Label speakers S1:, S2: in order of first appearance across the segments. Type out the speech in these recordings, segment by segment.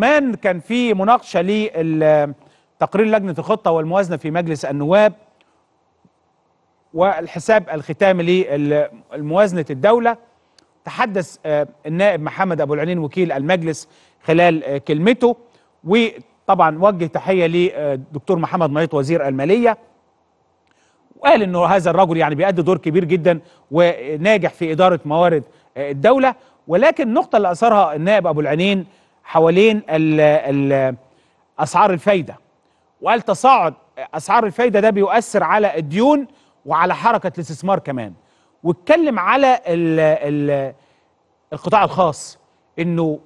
S1: كمان كان في مناقشه لتقرير لجنه الخطه والموازنه في مجلس النواب والحساب الختامي للموازنه الدوله تحدث آه، النائب محمد ابو العينين وكيل المجلس خلال آه، كلمته وطبعا وجه تحيه للدكتور آه، محمد ميط وزير الماليه وقال انه هذا الرجل يعني بيأدي دور كبير جدا وناجح في اداره موارد الدوله ولكن النقطه اللي اثارها النائب ابو العينين حوالين ال ال اسعار الفايده وقال تصاعد اسعار الفايده ده بيؤثر على الديون وعلى حركه الاستثمار كمان واتكلم على ال ال القطاع الخاص انه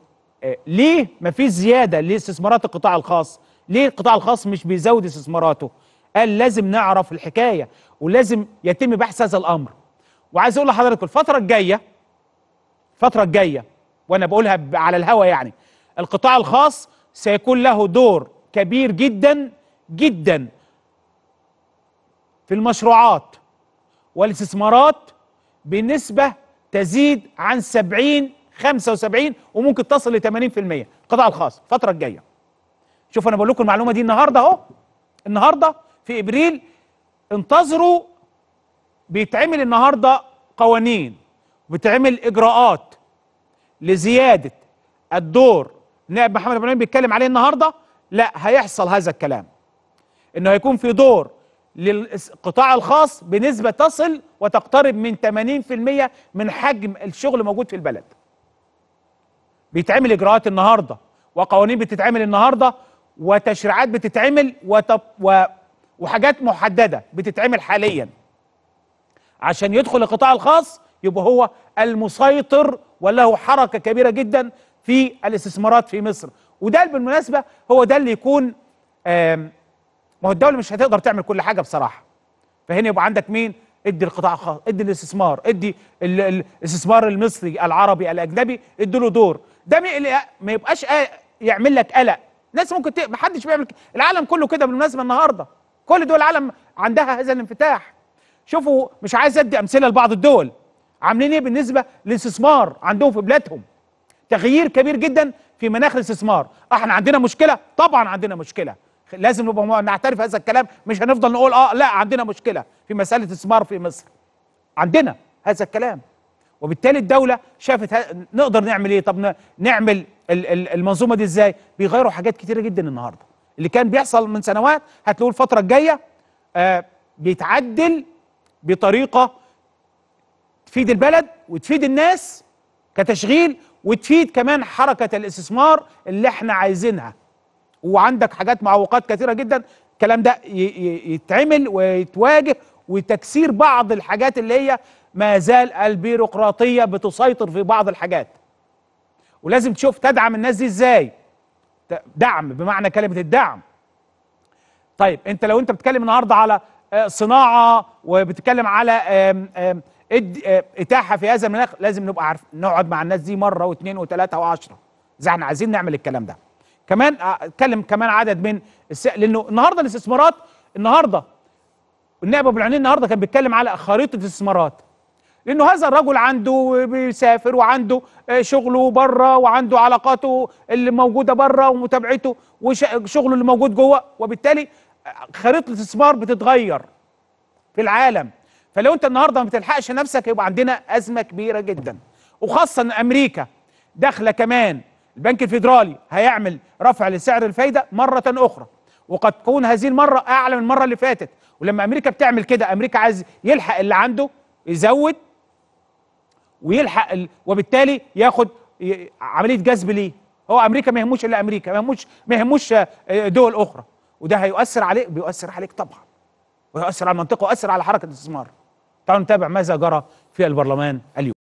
S1: آه، ليه ما في زياده لاستثمارات القطاع الخاص ليه القطاع الخاص مش بيزود استثماراته قال لازم نعرف الحكايه ولازم يتم بحث هذا الامر وعايز اقول لحضرتك الفتره الجايه الفتره الجايه وانا بقولها على الهوا يعني القطاع الخاص سيكون له دور كبير جدا جدا في المشروعات والاستثمارات بنسبة تزيد عن 70 75 وممكن تصل ل 80% القطاع الخاص الفترة الجاية شوف أنا بقول لكم المعلومة دي النهاردة أهو النهاردة في إبريل انتظروا بيتعمل النهاردة قوانين وبتعمل إجراءات لزيادة الدور نائب محمد ابراهيم بيتكلم عليه النهارده لا هيحصل هذا الكلام انه هيكون في دور للقطاع الخاص بنسبه تصل وتقترب من 80% من حجم الشغل موجود في البلد بيتعمل اجراءات النهارده وقوانين بتتعمل النهارده وتشريعات بتتعمل وتب و... وحاجات محدده بتتعمل حاليا عشان يدخل القطاع الخاص يبقى هو المسيطر وله حركه كبيره جدا في الاستثمارات في مصر وده بالمناسبه هو ده اللي يكون ما هو الدوله مش هتقدر تعمل كل حاجه بصراحه فهنا يبقى عندك مين ادي القطاع الخاص ادي الاستثمار ادي الاستثمار المصري العربي الاجنبي ادي له دور ده ما يبقاش يعمل لك قلق ناس ممكن ت... محدش بيعمل العالم كله كده بالمناسبه النهارده كل دول العالم عندها هذا الانفتاح شوفوا مش عايز ادي امثله لبعض الدول عاملين ايه بالنسبه للاستثمار عندهم في بلادهم تغيير كبير جدا في مناخ الاستثمار آه، احنا عندنا مشكله طبعا عندنا مشكله لازم نبقى نعترف هذا الكلام مش هنفضل نقول اه لا عندنا مشكله في مساله الاستثمار في مصر عندنا هذا الكلام وبالتالي الدوله شافت نقدر نعمل ايه طب نعمل المنظومه دي ازاي بيغيروا حاجات كتيره جدا النهارده اللي كان بيحصل من سنوات هتلاقوه الفتره الجايه آه بيتعدل بطريقه تفيد البلد وتفيد الناس كتشغيل وتفيد كمان حركه الاستثمار اللي احنا عايزينها وعندك حاجات معوقات كثيره جدا الكلام ده يتعمل ويتواجه وتكسير بعض الحاجات اللي هي ما زال البيروقراطيه بتسيطر في بعض الحاجات ولازم تشوف تدعم الناس دي ازاي دعم بمعنى كلمه الدعم طيب انت لو انت بتتكلم النهارده على آه، صناعه وبتتكلم على آم آم آه، اتاحه في هذا المناخ لازم نبقى عارف نقعد مع الناس دي مره واثنين وثلاثه وعشرة اذا احنا عايزين نعمل الكلام ده كمان آه، اتكلم كمان عدد من الس... لانه النهارده الاستثمارات النهارده النائب ابو العنين النهارده كان بيتكلم على خريطه الاستثمارات لانه هذا الرجل عنده بيسافر وعنده آه، شغله بره وعنده علاقاته اللي موجوده بره ومتابعته وشغله اللي موجود جوه وبالتالي خريطه الاستثمار بتتغير في العالم فلو انت النهارده ما بتلحقش نفسك يبقى عندنا ازمه كبيره جدا وخاصه ان امريكا داخله كمان البنك الفيدرالي هيعمل رفع لسعر الفايده مره اخرى وقد تكون هذه المره اعلى من المره اللي فاتت ولما امريكا بتعمل كده امريكا عايز يلحق اللي عنده يزود ويلحق ال... وبالتالي ياخد عمليه جذب ليه هو امريكا ما يهموش الا امريكا ما يهموش ما يهموش آه، دول اخرى وده هيؤثر عليك بيؤثر عليك طبعا ويؤثر على المنطقه ويؤثر على حركه الاستثمار تعالوا نتابع ماذا جرى في البرلمان اليوم